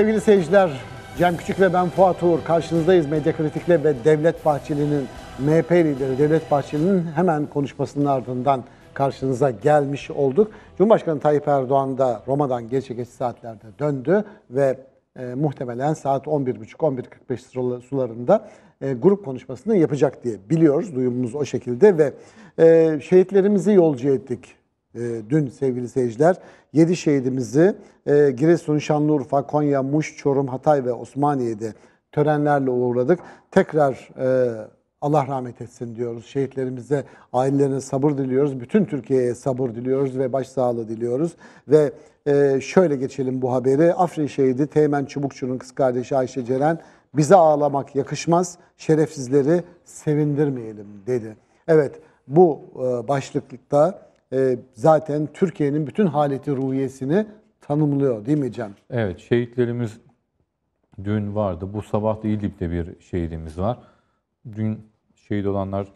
sevgili seyirciler. Cem Küçük ve ben Fuat Uğur. Karşınızdayız Medya Kritik'le ve Devlet Bahçeli'nin, MHP lideri Devlet Bahçeli'nin hemen konuşmasının ardından karşınıza gelmiş olduk. Cumhurbaşkanı Tayyip Erdoğan da Roma'dan gece geç saatlerde döndü ve e, muhtemelen saat 11.30-11.45 sularında e, grup konuşmasını yapacak diye biliyoruz. Duyumumuz o şekilde ve e, şehitlerimizi yolcu ettik. Ee, dün sevgili seyirciler 7 şehidimizi e, Giresun, Şanlıurfa, Konya, Muş, Çorum, Hatay ve Osmaniye'de törenlerle uğurladık. Tekrar e, Allah rahmet etsin diyoruz. Şehitlerimize, ailelerine sabır diliyoruz. Bütün Türkiye'ye sabır diliyoruz ve başsağlığı diliyoruz. Ve e, şöyle geçelim bu haberi. Afrin şehidi Teğmen Çubukçu'nun kız kardeşi Ayşe Ceren bize ağlamak yakışmaz, şerefsizleri sevindirmeyelim dedi. Evet bu başlıklıkta e, zaten Türkiye'nin bütün haleti ruhiyesini tanımlıyor değil mi Cem? Evet, şehitlerimiz dün vardı. Bu sabah da İdlib'de bir şehidimiz var. Dün şehit olanlar,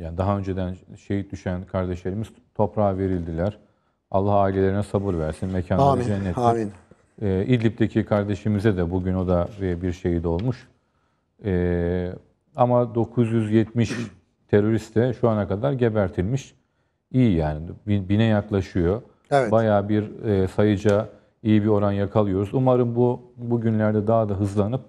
yani daha önceden şehit düşen kardeşlerimiz toprağa verildiler. Allah ailelerine sabır versin, mekanları amin, cennet. Amin. Ee, İdlib'deki kardeşimize de bugün o da bir şehit olmuş. Ee, ama 970 terörist de şu ana kadar gebertilmiş iyi yani. Bine yaklaşıyor. Evet. Bayağı bir e, sayıca iyi bir oran yakalıyoruz. Umarım bu bugünlerde daha da hızlanıp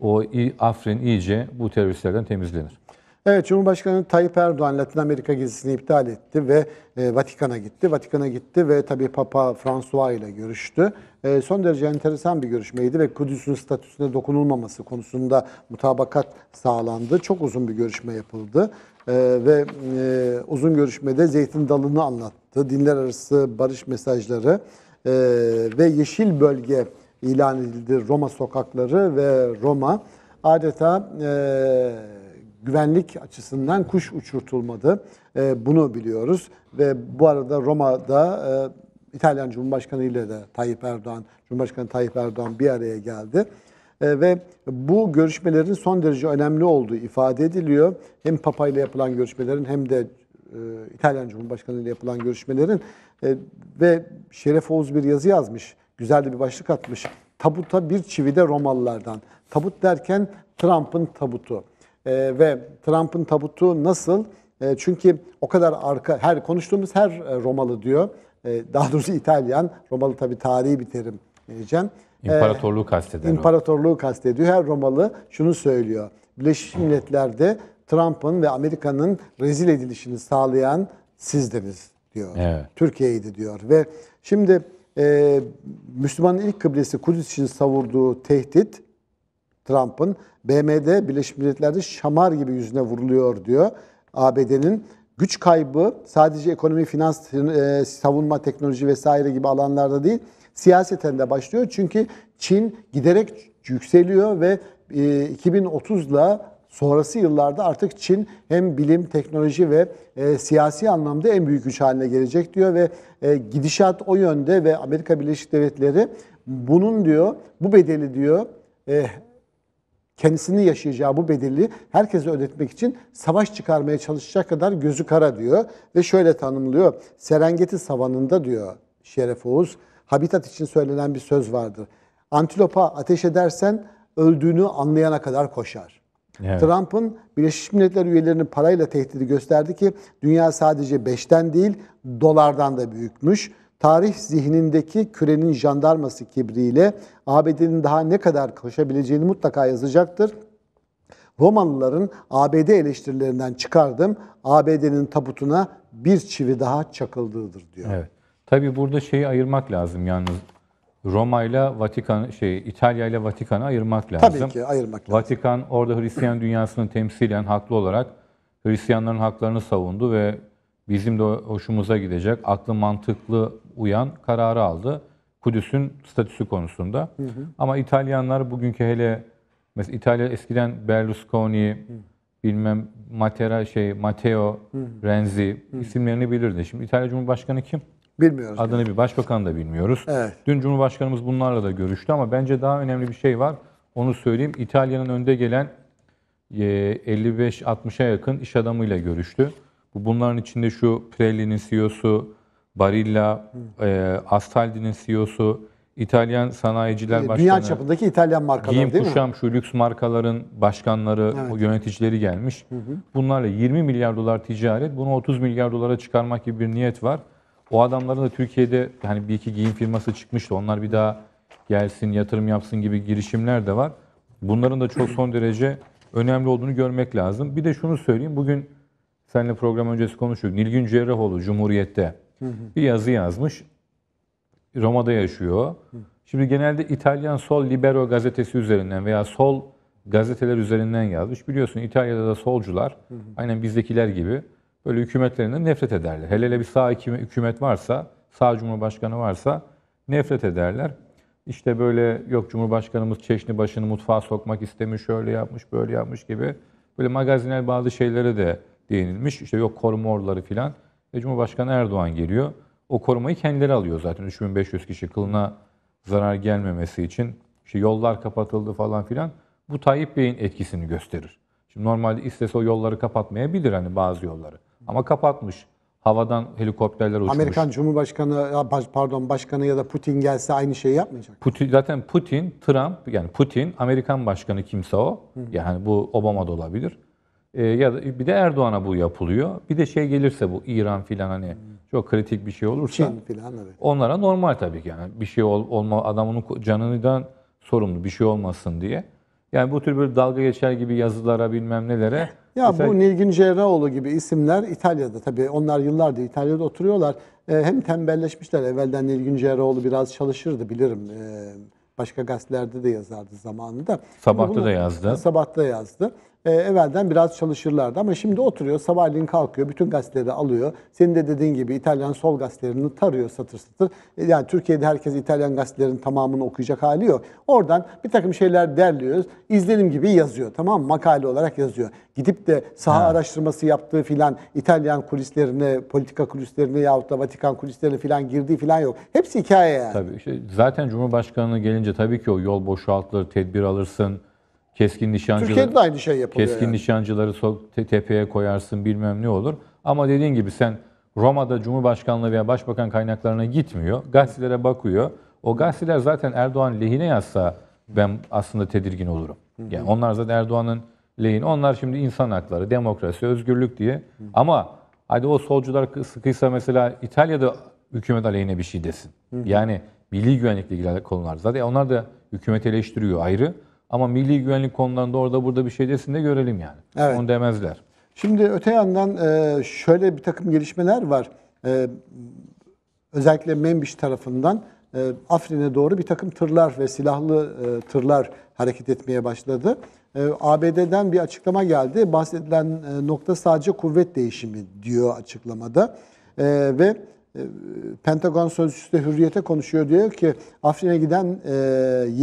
o Afrin iyice bu teröristlerden temizlenir. Evet, Cumhurbaşkanı Tayyip Erdoğan Latin Amerika gezisini iptal etti ve e, Vatikan'a gitti. Vatikan'a gitti ve tabii Papa François ile görüştü. E, son derece enteresan bir görüşmeydi ve Kudüs'ün statüsüne dokunulmaması konusunda mutabakat sağlandı. Çok uzun bir görüşme yapıldı. Ee, ve e, uzun görüşmede zeytin dalını anlattı. Dinler arası barış mesajları e, ve yeşil bölge ilan edildi Roma sokakları ve Roma. Adeta e, güvenlik açısından kuş uçurtulmadı. bunu biliyoruz ve bu arada Roma'da İtalyan Cumhurbaşkanı ile de Tayyip Erdoğan, Cumhurbaşkanı Tayyip Erdoğan bir araya geldi. E, ve bu görüşmelerin son derece önemli olduğu ifade ediliyor. Hem Papa ile yapılan görüşmelerin hem de e, İtalyan Cumhurbaşkanı ile yapılan görüşmelerin e, ve Şeref Oğuz bir yazı yazmış. Güzel de bir başlık atmış. Tabuta bir çivide Romalılardan. Tabut derken Trump'ın tabutu. Ve Trump'ın tabutu nasıl? Çünkü o kadar arka, her konuştuğumuz her Romalı diyor. Daha doğrusu İtalyan. Romalı tabii tarihi bir terim diyeceğim. Ee, İmparatorluğu kastediyor. E, kastediyor. Her Romalı şunu söylüyor. Birleşmiş Milletler'de Trump'ın ve Amerika'nın rezil edilişini sağlayan sizdiniz diyor. Evet. Türkiye'ydi diyor. Ve şimdi e, Müslümanın ilk kıblesi Kudüs için savurduğu tehdit Trump'ın BM'de Birleşmiş Milletler'de şamar gibi yüzüne vuruluyor diyor. ABD'nin güç kaybı sadece ekonomi, finans, e, savunma, teknoloji vesaire gibi alanlarda değil siyaseten de başlıyor. Çünkü Çin giderek yükseliyor ve 2030'la e, sonrası yıllarda artık Çin hem bilim, teknoloji ve e, siyasi anlamda en büyük güç haline gelecek diyor ve e, gidişat o yönde ve Amerika Birleşik Devletleri bunun diyor, bu bedeli diyor e, kendisini yaşayacağı bu bedeli herkese ödetmek için savaş çıkarmaya çalışacak kadar gözü kara diyor ve şöyle tanımlıyor. Serengeti savanında diyor Şeref Oğuz, habitat için söylenen bir söz vardır. Antilopa ateş edersen öldüğünü anlayana kadar koşar. Evet. Trump'ın Birleşmiş Milletler üyelerinin parayla tehdidi gösterdi ki dünya sadece beşten değil dolardan da büyükmüş. Tarih zihnindeki kürenin jandarması kibriyle ABD'nin daha ne kadar koşabileceğini mutlaka yazacaktır. Romalıların ABD eleştirilerinden çıkardım. ABD'nin tabutuna bir çivi daha çakıldığıdır diyor. Evet. Tabi burada şeyi ayırmak lazım yalnız. Roma ile Vatikan şey İtalya ile Vatikan'ı ayırmak lazım. Tabii ki ayırmak lazım. Vatikan orada Hristiyan dünyasının temsilen haklı olarak Hristiyanların haklarını savundu ve bizim de hoşumuza gidecek aklı mantıklı uyan kararı aldı. Kudüs'ün statüsü konusunda. Hı hı. Ama İtalyanlar bugünkü hele mesela İtalya eskiden Berlusconi, hı. bilmem Matera şey Matteo hı hı. Renzi hı hı. isimlerini bilirdi. Şimdi İtalya Cumhurbaşkanı kim? Bilmiyoruz. Adını yani. bir başbakan da bilmiyoruz. Evet. Dün Cumhurbaşkanımız bunlarla da görüştü ama bence daha önemli bir şey var. Onu söyleyeyim. İtalya'nın önde gelen 55-60'a e, yakın iş adamıyla görüştü. Bunların içinde şu Pirelli'nin CEO'su, Barilla, e, Astaldi'nin CEO'su, İtalyan Sanayiciler Başkanı. Dünya çapındaki İtalyan markalar giyim, değil kuşam, mi? şu lüks markaların başkanları, evet. yöneticileri gelmiş. Hı hı. Bunlarla 20 milyar dolar ticaret, bunu 30 milyar dolara çıkarmak gibi bir niyet var. O adamların da Türkiye'de hani bir iki giyim firması çıkmıştı. Onlar bir daha gelsin, yatırım yapsın gibi girişimler de var. Bunların da çok son derece önemli olduğunu görmek lazım. Bir de şunu söyleyeyim. Bugün seninle program öncesi konuşuyorduk. Nilgün Cerrahoğlu Cumhuriyet'te bir yazı yazmış. Roma'da yaşıyor. Şimdi genelde İtalyan Sol Libero gazetesi üzerinden veya sol gazeteler üzerinden yazmış. Biliyorsun İtalya'da da solcular aynen bizdekiler gibi böyle hükümetlerinden nefret ederler. Hele hele bir sağ hükümet varsa, sağ cumhurbaşkanı varsa nefret ederler. İşte böyle yok cumhurbaşkanımız çeşni başını mutfağa sokmak istemiş, şöyle yapmış, böyle yapmış gibi böyle magazinel bazı şeylere de değinilmiş. İşte yok koruma orduları filan. E, Cumhurbaşkanı Erdoğan geliyor. O korumayı kendileri alıyor zaten. 3500 kişi kılına zarar gelmemesi için. İşte yollar kapatıldı falan filan. Bu Tayyip Bey'in etkisini gösterir. Şimdi normalde istese o yolları kapatmayabilir hani bazı yolları. Ama kapatmış. Havadan helikopterler uçmuş. Amerikan Cumhurbaşkanı pardon başkanı ya da Putin gelse aynı şeyi yapmayacak. Putin zaten Putin, Trump yani Putin Amerikan başkanı kimse o. Yani bu Obama da olabilir. E, ya da bir de Erdoğan'a bu yapılıyor. Bir de şey gelirse bu İran filan hani çok kritik bir şey olursa Çin filan evet. Onlara normal tabii ki yani bir şey ol, olma adamın canından sorumlu bir şey olmasın diye. Yani bu tür bir dalga geçer gibi yazılara bilmem nelere Ya Mesela... bu Nilgün Cerrahoğlu gibi isimler İtalya'da tabii onlar yıllardır İtalya'da oturuyorlar. Ee, hem tembelleşmişler evvelden Nilgün Cerrahoğlu biraz çalışırdı bilirim. Ee, başka gazetelerde de yazardı zamanında. Sabahta bunu, da yazdı. Sabahta yazdı e, evvelden biraz çalışırlardı. Ama şimdi oturuyor, sabahleyin kalkıyor, bütün gazeteleri alıyor. Senin de dediğin gibi İtalyan sol gazetelerini tarıyor satır satır. E, yani Türkiye'de herkes İtalyan gazetelerin tamamını okuyacak hali yok. Oradan bir takım şeyler derliyor, izlenim gibi yazıyor tamam mı? Makale olarak yazıyor. Gidip de saha ha. araştırması yaptığı filan İtalyan kulislerine, politika kulislerine yahut da Vatikan kulislerine filan girdiği filan yok. Hepsi hikaye yani. Tabii işte zaten Cumhurbaşkanı gelince tabii ki o yol boşaltılır, tedbir alırsın Keskin nişancılar, Türkiye'de de aynı şey yapılıyor. Keskin yani. nişancıları sok, tepeye koyarsın bilmem ne olur. Ama dediğin gibi sen Roma'da Cumhurbaşkanlığı veya Başbakan kaynaklarına gitmiyor. Gazetelere bakıyor. O gazeteler zaten Erdoğan lehine yazsa ben aslında tedirgin olurum. Yani onlar zaten Erdoğan'ın lehine. Onlar şimdi insan hakları, demokrasi, özgürlük diye. Ama hadi o solcular sıkıysa mesela İtalya'da hükümet aleyhine bir şey desin. Yani milli güvenlikle ilgili konular. Zaten onlar da hükümet eleştiriyor ayrı. Ama milli güvenlik konularında orada burada bir şey desin de görelim yani. Evet. Onu demezler. Şimdi öte yandan e, şöyle bir takım gelişmeler var. E, özellikle Membiş tarafından e, Afrin'e doğru bir takım tırlar ve silahlı tırlar hareket etmeye başladı. ABD'den bir açıklama geldi. Bahsedilen nokta sadece kuvvet değişimi diyor açıklamada. Ve e, Pentagon sözcüsü de hürriyete konuşuyor diyor ki Afrin'e giden e,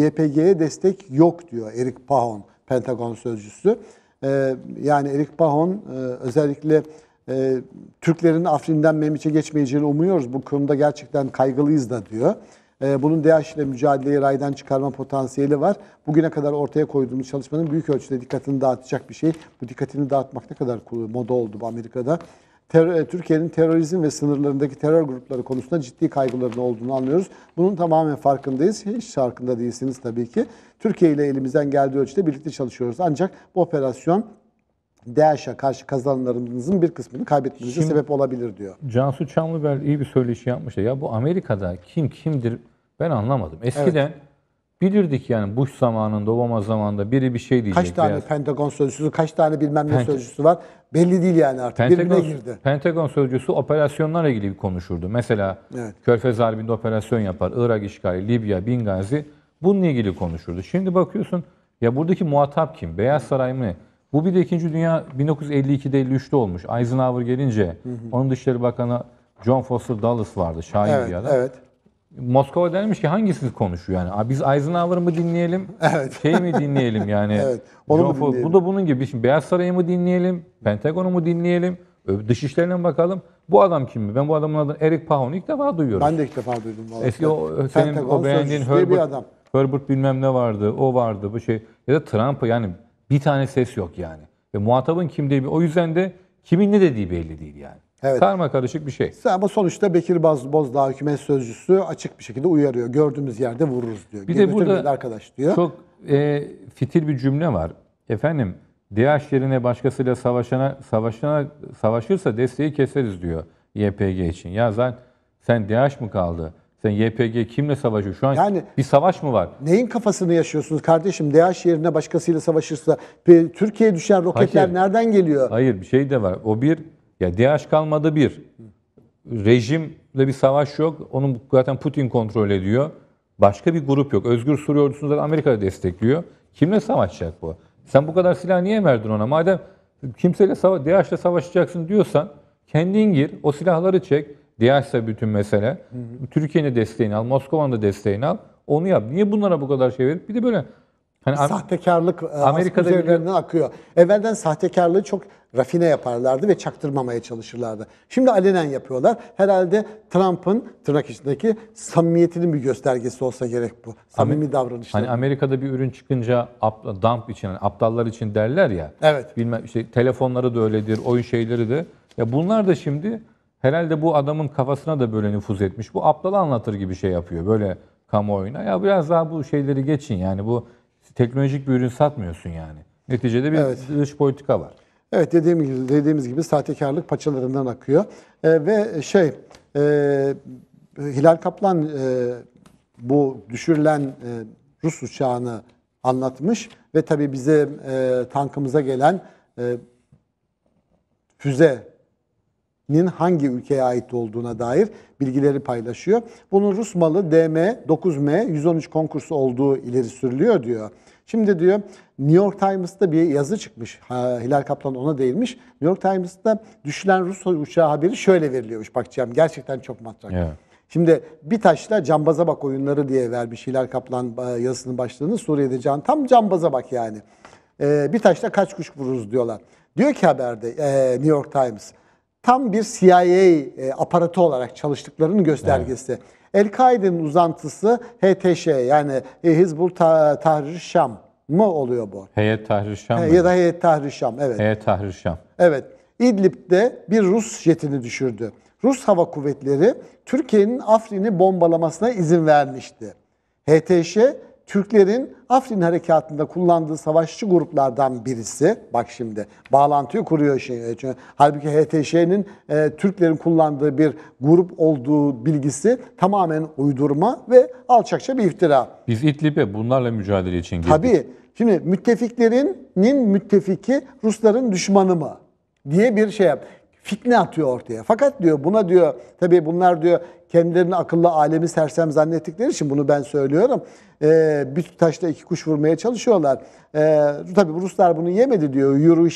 YPG'ye destek yok diyor Erik Pahon Pentagon sözcüsü. E, yani Erik Pahon e, özellikle e, Türklerin Afrin'den Memiş'e geçmeyeceğini umuyoruz. Bu konuda gerçekten kaygılıyız da diyor. E, bunun DAEŞ ile mücadeleyi raydan çıkarma potansiyeli var. Bugüne kadar ortaya koyduğumuz çalışmanın büyük ölçüde dikkatini dağıtacak bir şey. Bu dikkatini dağıtmak ne kadar moda oldu bu Amerika'da ter, e, Türkiye'nin terörizm ve sınırlarındaki terör grupları konusunda ciddi kaygılarının olduğunu anlıyoruz. Bunun tamamen farkındayız. Hiç farkında değilsiniz tabii ki. Türkiye ile elimizden geldiği ölçüde birlikte çalışıyoruz. Ancak bu operasyon DAEŞ'e karşı kazanlarımızın bir kısmını kaybetmenize Şimdi, sebep olabilir diyor. Cansu Çamlıbel iyi bir söyleşi yapmıştı. Ya bu Amerika'da kim kimdir ben anlamadım. Eskiden evet bilirdik yani Bush zamanında, Obama zamanında biri bir şey diyecek. Kaç tane veya... Pentagon sözcüsü, kaç tane bilmem ne Pent sözcüsü var belli değil yani artık. Pentagon, Birbirine girdi. Pentagon sözcüsü operasyonlarla ilgili bir konuşurdu. Mesela evet. Körfez Harbi'nde operasyon yapar, Irak işgali, Libya, Bingazi bununla ilgili konuşurdu. Şimdi bakıyorsun ya buradaki muhatap kim? Beyaz Saray mı? Bu bir de 2. Dünya 1952'de 53'te olmuş. Eisenhower gelince hı hı. onun Dışişleri Bakanı John Foster Dulles vardı. Şahin evet, bir adam. Evet. Moskova denilmiş ki hangisiz konuşuyor yani? Biz Eisenhower mı dinleyelim? Evet. Şey mi dinleyelim yani? evet. Onu mu dinleyelim? Bu da bunun gibi. Şimdi Beyaz Saray'ı mı dinleyelim? Pentagon'u mu dinleyelim? Dışişlerine bakalım? Bu adam kim mi? Ben bu adamın adını Eric Pahon'u ilk defa duyuyorum. Ben de ilk defa duydum. Vallahi. Eski o, senin o beğendiğin Herbert, adam. Herbert bilmem ne vardı, o vardı bu şey. Ya da Trump'ı yani bir tane ses yok yani. Ve muhatabın kim diye o yüzden de kimin ne dediği belli değil yani. Evet. Karma karışık bir şey. Ama sonuçta Bekir Bozdağ hükümet sözcüsü açık bir şekilde uyarıyor. Gördüğümüz yerde vururuz diyor. Bir Geri de burada arkadaş diyor. Çok e, fitil bir cümle var. Efendim DH yerine başkasıyla savaşana, savaşana savaşırsa desteği keseriz diyor YPG için. Ya zaten sen DH mı kaldı? Sen YPG kimle savaşıyor? Şu an yani, bir savaş mı var? Neyin kafasını yaşıyorsunuz kardeşim? DH yerine başkasıyla savaşırsa Türkiye'ye düşen roketler Hayır. nereden geliyor? Hayır bir şey de var. O bir ya DH kalmadı bir. rejimle bir savaş yok. Onun zaten Putin kontrol ediyor. Başka bir grup yok. Özgür Suriye ordusunu zaten Amerika destekliyor. Kimle savaşacak bu? Sen bu kadar silah niye verdin ona? Madem kimseyle sava DAEŞ'le savaşacaksın diyorsan kendin gir, o silahları çek. DAEŞ'se bütün mesele. Türkiye'nin desteğini al, Moskova'nın da desteğini al. Onu yap. Niye bunlara bu kadar şey verip bir de böyle yani sahtekarlık e, Amerika'da üzerinden akıyor. Evvelden sahtekarlığı çok rafine yaparlardı ve çaktırmamaya çalışırlardı. Şimdi alenen yapıyorlar. Herhalde Trump'ın tırnak içindeki samimiyetinin bir göstergesi olsa gerek bu. Samimi Amer- davranışlar. Hani Amerika'da bir ürün çıkınca dump için, yani aptallar için derler ya. Evet. Bilmem işte telefonları da öyledir, oyun şeyleri de. Ya bunlar da şimdi herhalde bu adamın kafasına da böyle nüfuz etmiş. Bu aptalı anlatır gibi şey yapıyor böyle kamuoyuna. Ya biraz daha bu şeyleri geçin yani bu teknolojik bir ürün satmıyorsun yani. Neticede bir evet. dış politika var. Evet dediğim gibi, dediğimiz gibi sahtekarlık paçalarından akıyor. E, ve şey e, Hilal Kaplan e, bu düşürülen e, Rus uçağını anlatmış ve tabii bize e, tankımıza gelen e, füze nin hangi ülkeye ait olduğuna dair bilgileri paylaşıyor. Bunun Rus malı DM 9M 113 konkursu olduğu ileri sürülüyor diyor. Şimdi diyor New York Times'ta bir yazı çıkmış. Hilal Kaplan ona değilmiş. New York Times'ta düşülen Rus uçağı haberi şöyle veriliyormuş. Bakacağım gerçekten çok matrak. Yeah. Şimdi bir taşla cambaza bak oyunları diye vermiş Hilal Kaplan e, yazısının başlığını Suriye'de can tam cambaza bak yani. E, bir taşla kaç kuş vururuz diyorlar. Diyor ki haberde e, New York Times tam bir CIA e, aparatı olarak çalıştıklarının göstergesi. Evet. El-Kaide'nin uzantısı HTŞ yani e, Hizbul Ta Tahrir Şam mı oluyor bu? Heyet Tahrir Şam. He, ya da Heyet Tahrir Şam evet. Heyet Tahrir Şam. Evet. İdlib'de bir Rus jetini düşürdü. Rus Hava Kuvvetleri Türkiye'nin Afrin'i bombalamasına izin vermişti. HTŞ Türklerin Afrin Harekatı'nda kullandığı savaşçı gruplardan birisi. Bak şimdi bağlantıyı kuruyor. Şey, e, çünkü, halbuki HTŞ'nin e, Türklerin kullandığı bir grup olduğu bilgisi tamamen uydurma ve alçakça bir iftira. Biz İdlib'e bunlarla mücadele için girdik. Tabii. Şimdi müttefiklerinin müttefiki Rusların düşmanı mı diye bir şey yap. Fitne atıyor ortaya. Fakat diyor buna diyor tabii bunlar diyor kendilerini akıllı alemi sersem zannettikleri için bunu ben söylüyorum. E, bir taşla iki kuş vurmaya çalışıyorlar. E, tabii Ruslar bunu yemedi diyor. Yuri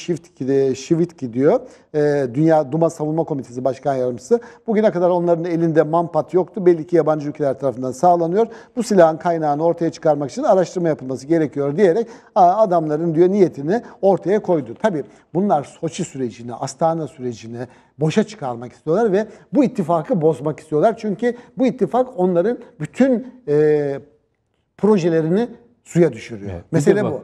Shivitki diyor. E, Dünya Duma Savunma Komitesi Başkan Yardımcısı. Bugüne kadar onların elinde mampat yoktu. Belli ki yabancı ülkeler tarafından sağlanıyor. Bu silahın kaynağını ortaya çıkarmak için araştırma yapılması gerekiyor diyerek adamların diyor niyetini ortaya koydu. Tabii bunlar Soçi sürecini, Astana sürecini, boşa çıkarmak istiyorlar ve bu ittifakı bozmak istiyorlar. Çünkü bu ittifak onların bütün e, projelerini suya düşürüyor. Evet, Mesele bak, bu.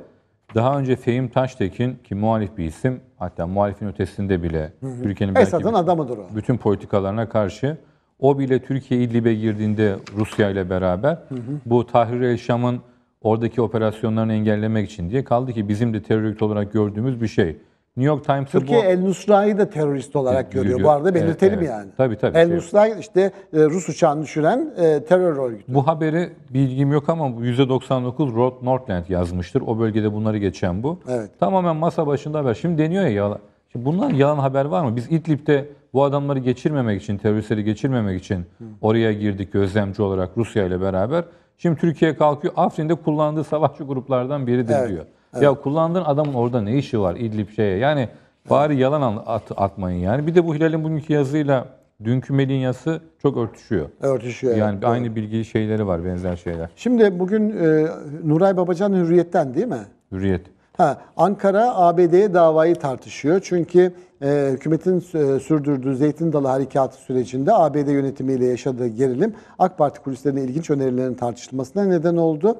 Daha önce Fehim Taştekin ki muhalif bir isim hatta muhalifin ötesinde bile Türkiye'nin belki Esad'ın adamıdır o. bütün politikalarına karşı o bile Türkiye İdlib'e girdiğinde Rusya ile beraber hı hı. bu Tahrir el Şam'ın oradaki operasyonlarını engellemek için diye kaldı ki bizim de terörist olarak gördüğümüz bir şey. New York Times'ta Türkiye bu... El Nusra'yı da terörist olarak görüyor. görüyor. Bu arada belirtelim evet, evet. yani. Tabii tabii. El şey- Nusra işte e, Rus uçağını düşüren e, terör örgütü. Bu haberi bilgim yok ama %99 Rod Northland yazmıştır. O bölgede bunları geçen bu. Evet. Tamamen masa başında haber. Şimdi deniyor ya yalan. Şimdi bundan yalan haber var mı? Biz İdlib'de bu adamları geçirmemek için, teröristleri geçirmemek için oraya girdik gözlemci olarak Rusya ile beraber. Şimdi Türkiye kalkıyor. Afrin'de kullandığı savaşçı gruplardan biridir evet. diyor. Evet. Ya kullandığın adamın orada ne işi var İdlib şeye? Yani bari evet. yalan at, atmayın yani. Bir de bu Hilal'in bugünkü yazıyla dünkü Melinyası çok örtüşüyor. Örtüşüyor. Yani evet, aynı doğru. bilgi şeyleri var, benzer şeyler. Şimdi bugün e, Nuray Babacan Hürriyet'ten değil mi? Hürriyet. Ha, Ankara ABD'ye davayı tartışıyor. Çünkü e, hükümetin e, sürdürdüğü Zeytin Dalı harekatı sürecinde ABD yönetimiyle yaşadığı gerilim AK Parti kulislerine ilginç önerilerin tartışılmasına neden oldu.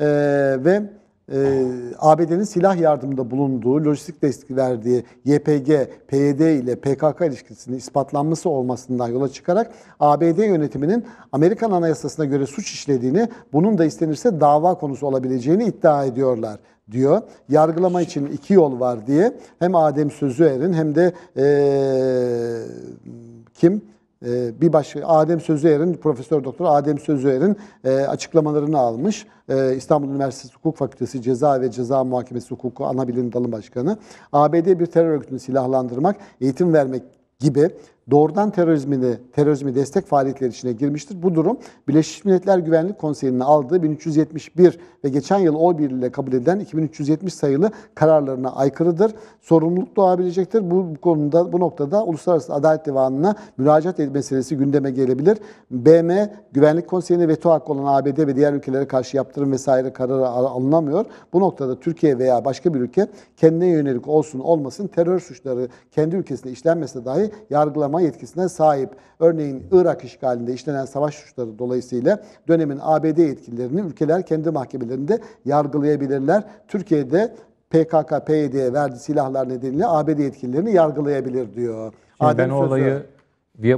E, ve e, ee, ABD'nin silah yardımında bulunduğu, lojistik destek verdiği YPG, PYD ile PKK ilişkisinin ispatlanması olmasından yola çıkarak ABD yönetiminin Amerikan Anayasasına göre suç işlediğini, bunun da istenirse dava konusu olabileceğini iddia ediyorlar diyor. Yargılama için iki yol var diye hem Adem Sözüer'in hem de e, kim? Ee, bir başka Adem Sözüer'in, Profesör Doktor Adem Sözüer'in e, açıklamalarını almış. E, İstanbul Üniversitesi Hukuk Fakültesi Ceza ve Ceza Muhakemesi Hukuku Anabilim Dalı Başkanı. ABD bir terör örgütünü silahlandırmak, eğitim vermek gibi doğrudan terörizmi de terörizmi destek faaliyetleri içine girmiştir. Bu durum Birleşmiş Milletler Güvenlik Konseyi'nin aldığı 1371 ve geçen yıl o birliğiyle kabul edilen 2370 sayılı kararlarına aykırıdır. Sorumluluk doğabilecektir. Bu konuda bu noktada Uluslararası Adalet Divanı'na müracaat meselesi gündeme gelebilir. BM Güvenlik Konseyi'ne veto hakkı olan ABD ve diğer ülkelere karşı yaptırım vesaire kararı alınamıyor. Bu noktada Türkiye veya başka bir ülke kendine yönelik olsun olmasın terör suçları kendi ülkesinde işlenmese dahi yargılama yasaklama yetkisine sahip. Örneğin Irak işgalinde işlenen savaş suçları dolayısıyla dönemin ABD yetkililerini ülkeler kendi mahkemelerinde yargılayabilirler. Türkiye'de PKK, PYD'ye verdiği silahlar nedeniyle ABD yetkililerini yargılayabilir diyor. Şimdi ben sözü... olayı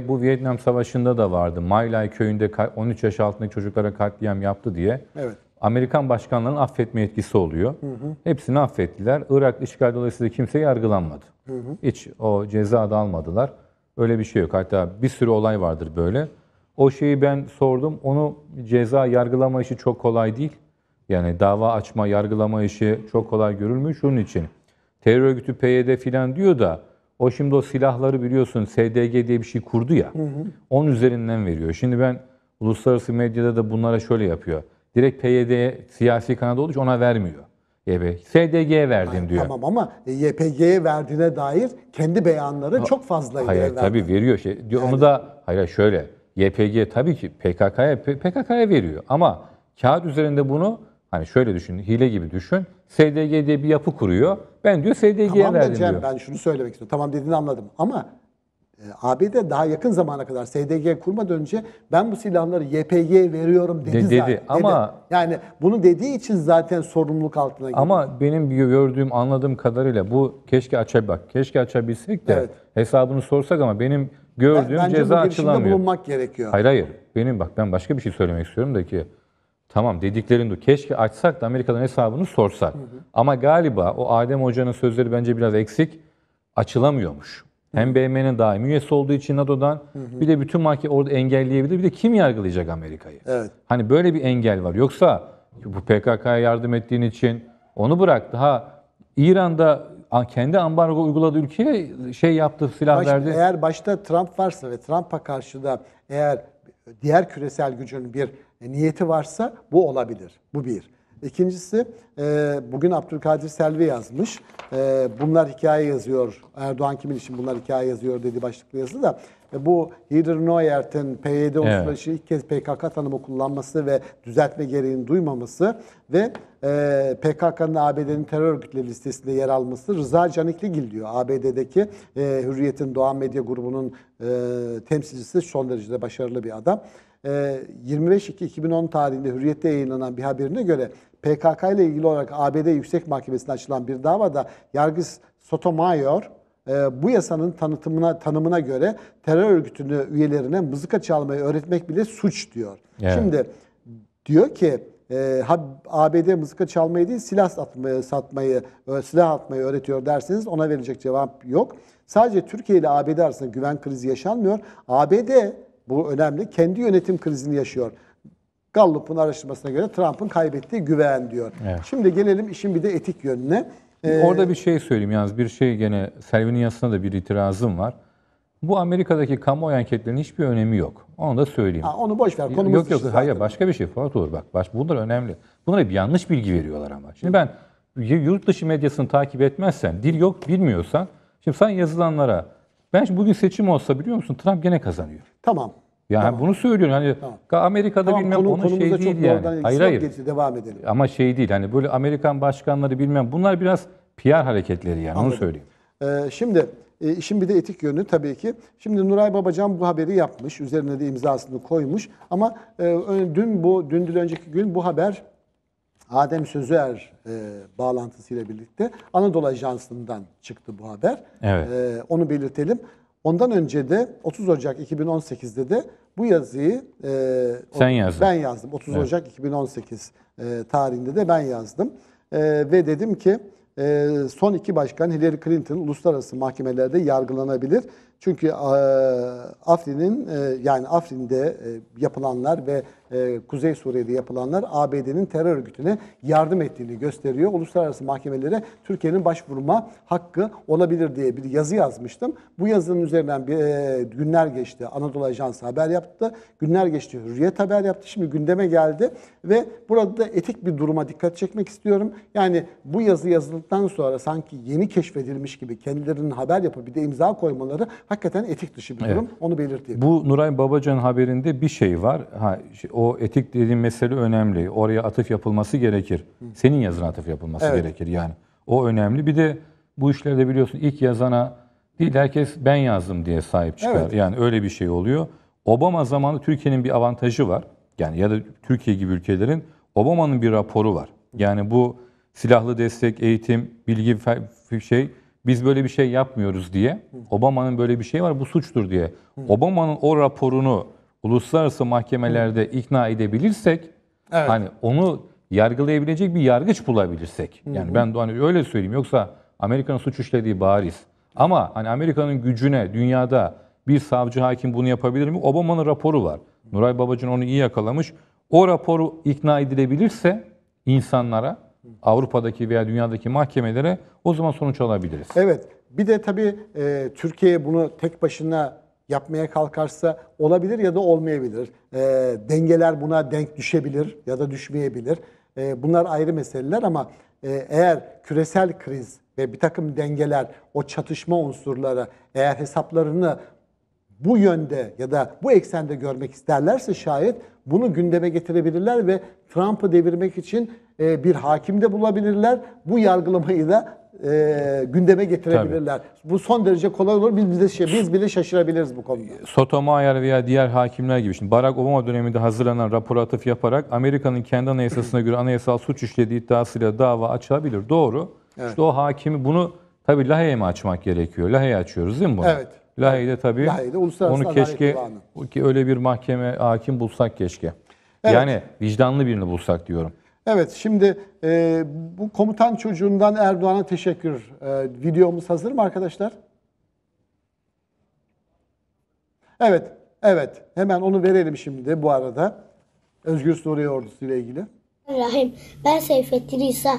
bu Vietnam Savaşı'nda da vardı. Maylay köyünde 13 yaş altındaki çocuklara katliam yaptı diye. Evet. Amerikan başkanlarının affetme yetkisi oluyor. Hı hı. Hepsini affettiler. Irak işgal dolayısıyla kimse yargılanmadı. Hı hı. Hiç o ceza da almadılar. Öyle bir şey yok. Hatta bir sürü olay vardır böyle. O şeyi ben sordum. Onu ceza yargılama işi çok kolay değil. Yani dava açma, yargılama işi çok kolay görülmüş onun için terör örgütü PYD filan diyor da o şimdi o silahları biliyorsun SDG diye bir şey kurdu ya. Hı hı. Onun üzerinden veriyor. Şimdi ben uluslararası medyada da bunlara şöyle yapıyor. Direkt PYD siyasi kanadı olduğu için ona vermiyor. YP. SDG'ye verdim Hayır, diyor. Tamam ama YPG'ye verdiğine dair kendi beyanları ama, çok fazla. Hayır tabii veriyor. Şey, diyor, yani, onu da hayır şöyle YPG tabii ki PKK'ya PKK'ya veriyor ama kağıt üzerinde bunu hani şöyle düşün hile gibi düşün. SDG diye bir yapı kuruyor. Ben diyor SDG'ye tamam verdim Cem, diyor. Tamam ben şunu söylemek istiyorum. Tamam dediğini anladım ama ee, ABD daha yakın zamana kadar SDG kurma önce ben bu silahları YPG'ye veriyorum dedi, dedi zaten. Ama yani bunu dediği için zaten sorumluluk altına girdi. Ama benim gördüğüm, anladığım kadarıyla bu keşke açabilsek, keşke açabilsek de evet. hesabını sorsak ama benim gördüğüm Bence ceza açılamıyor. bulunmak gerekiyor. Hayır hayır. Benim bak ben başka bir şey söylemek istiyorum da ki tamam dediklerin de keşke açsak da Amerika'dan hesabını sorsak. Hı hı. Ama galiba o Adem Hoca'nın sözleri bence biraz eksik açılamıyormuş. Hem BM'nin daimi üyesi olduğu için NATO'dan bir de bütün mahke orada engelleyebilir. Bir de kim yargılayacak Amerika'yı? Evet. Hani böyle bir engel var. Yoksa bu PKK'ya yardım ettiğin için onu bırak daha İran'da kendi ambargo uyguladığı ülkeye şey yaptı silah Baş, verdi. Eğer başta Trump varsa ve Trump'a karşı da eğer diğer küresel gücün bir niyeti varsa bu olabilir. Bu bir. İkincisi e, bugün Abdülkadir Selvi yazmış. E, bunlar hikaye yazıyor. Erdoğan kimin için bunlar hikaye yazıyor dedi başlıklı yazı da. E, bu Hider Noyert'in PYD uluslararası evet. ilk kez PKK tanımı kullanması ve düzeltme gereğini duymaması ve e, PKK'nın ABD'nin terör örgütleri listesinde yer alması Rıza Canikligil diyor. ABD'deki e, Hürriyet'in Doğan Medya Grubu'nun e, temsilcisi son derecede başarılı bir adam. 25 2 2010 tarihinde Hürriyet'te yayınlanan bir haberine göre PKK ile ilgili olarak ABD Yüksek Mahkemesi'ne açılan bir davada yargıç Sotomayor e, bu yasanın tanıtımına tanımına göre terör örgütünü üyelerine mızıka çalmayı öğretmek bile suç diyor. Evet. Şimdi diyor ki e, ABD mızıka çalmayı değil silah satmayı, satmayı e, silah atmayı öğretiyor derseniz ona verecek cevap yok. Sadece Türkiye ile ABD arasında güven krizi yaşanmıyor. ABD bu önemli kendi yönetim krizini yaşıyor. Gallup'un araştırmasına göre Trump'ın kaybettiği güven diyor. Evet. Şimdi gelelim işin bir de etik yönüne. Ee, Orada bir şey söyleyeyim yalnız bir şey gene Selvin'in Selvinias'ına da bir itirazım var. Bu Amerika'daki kamuoyu anketlerinin hiçbir önemi yok. Onu da söyleyeyim. Ha, onu boş ver. Konumuz yok yok. Hayır başka bir şey Fuat Uğur bak. Baş, bunlar önemli. Bunlara bir yanlış bilgi veriyorlar ama. Şimdi ben yurt dışı medyasını takip etmezsen, dil yok bilmiyorsan, şimdi sen yazılanlara ben bugün seçim olsa biliyor musun Trump gene kazanıyor. Tamam. Yani tamam. bunu söylüyorum. Hani tamam. Amerika'da tamam, bilmem konu, onun şey değil yani. Hayır hayır. Geçti, devam edelim. Ama şey değil hani böyle Amerikan başkanları bilmem bunlar biraz PR hareketleri yani Anladım. onu söyleyeyim. Ee, şimdi e, işin bir de etik yönü tabii ki. Şimdi Nuray Babacan bu haberi yapmış. Üzerine de imzasını koymuş. Ama e, dün bu dündül önceki gün bu haber Adem Sözüer e, bağlantısıyla birlikte Anadolu Ajansı'ndan çıktı bu haber. Evet. E, onu belirtelim. Ondan önce de 30 Ocak 2018'de de bu yazıyı e, Sen yazdın. ben yazdım. 30 evet. Ocak 2018 e, tarihinde de ben yazdım. E, ve dedim ki e, son iki başkan Hillary Clinton uluslararası mahkemelerde yargılanabilir çünkü Afrin'in yani Afrin'de yapılanlar ve Kuzey Suriye'de yapılanlar ABD'nin terör örgütüne yardım ettiğini gösteriyor. Uluslararası mahkemelere Türkiye'nin başvurma hakkı olabilir diye bir yazı yazmıştım. Bu yazının üzerinden bir, günler geçti. Anadolu Ajansı haber yaptı. Günler geçti. Hürriyet haber yaptı. Şimdi gündeme geldi ve burada da etik bir duruma dikkat çekmek istiyorum. Yani bu yazı yazıldıktan sonra sanki yeni keşfedilmiş gibi kendilerinin haber yapıp bir de imza koymaları hakikaten etik dışı bir evet. durum. Onu belirteyim. Bu Nuray Babacan haberinde bir şey var. Ha, şey, o etik dediğim mesele önemli. Oraya atıf yapılması gerekir. Senin yazına atıf yapılması evet. gerekir yani. O önemli. Bir de bu işlerde biliyorsun ilk yazana değil herkes ben yazdım diye sahip çıkar. Evet. Yani öyle bir şey oluyor. Obama zamanı Türkiye'nin bir avantajı var. Yani ya da Türkiye gibi ülkelerin Obama'nın bir raporu var. Yani bu silahlı destek, eğitim, bilgi şey biz böyle bir şey yapmıyoruz diye, Obama'nın böyle bir şey var bu suçtur diye. Obama'nın o raporunu uluslararası mahkemelerde ikna edebilirsek evet. hani onu yargılayabilecek bir yargıç bulabilirsek. Yani ben de hani öyle söyleyeyim yoksa Amerika'nın suç işlediği bariz. Ama hani Amerika'nın gücüne dünyada bir savcı hakim bunu yapabilir mi? Obama'nın raporu var. Nuray Babacan onu iyi yakalamış. O raporu ikna edilebilirse insanlara Avrupa'daki veya dünyadaki mahkemelere o zaman sonuç alabiliriz. Evet. Bir de tabii e, Türkiye bunu tek başına yapmaya kalkarsa olabilir ya da olmayabilir. E, dengeler buna denk düşebilir ya da düşmeyebilir. E, bunlar ayrı meseleler ama e, eğer küresel kriz ve bir takım dengeler, o çatışma unsurları eğer hesaplarını bu yönde ya da bu eksende görmek isterlerse şayet bunu gündeme getirebilirler ve Trump'ı devirmek için e, bir hakim de bulabilirler. Bu yargılamayı da e, gündeme getirebilirler. Tabii. Bu son derece kolay olur. Biz bize şey, biz bile şaşırabiliriz bu konuda. E, Sotomayor veya diğer hakimler gibi. Şimdi Barack Obama döneminde hazırlanan rapor atıf yaparak Amerika'nın kendi anayasasına göre anayasal suç işlediği iddiasıyla dava açabilir. Doğru. Evet. İşte o hakimi bunu tabii Lahey'e mi açmak gerekiyor? Lahey'e açıyoruz değil mi bunu? Evet. Lahey'de tabii Lahey'de Uluslararası onu keşke ki öyle bir mahkeme hakim bulsak keşke. Evet. Yani vicdanlı birini bulsak diyorum. Evet şimdi e, bu komutan çocuğundan Erdoğan'a teşekkür e, videomuz hazır mı arkadaşlar? Evet, evet. Hemen onu verelim şimdi bu arada. Özgür Suriye Ordusu ile ilgili. Rahim. Ben Seyfettin İsa.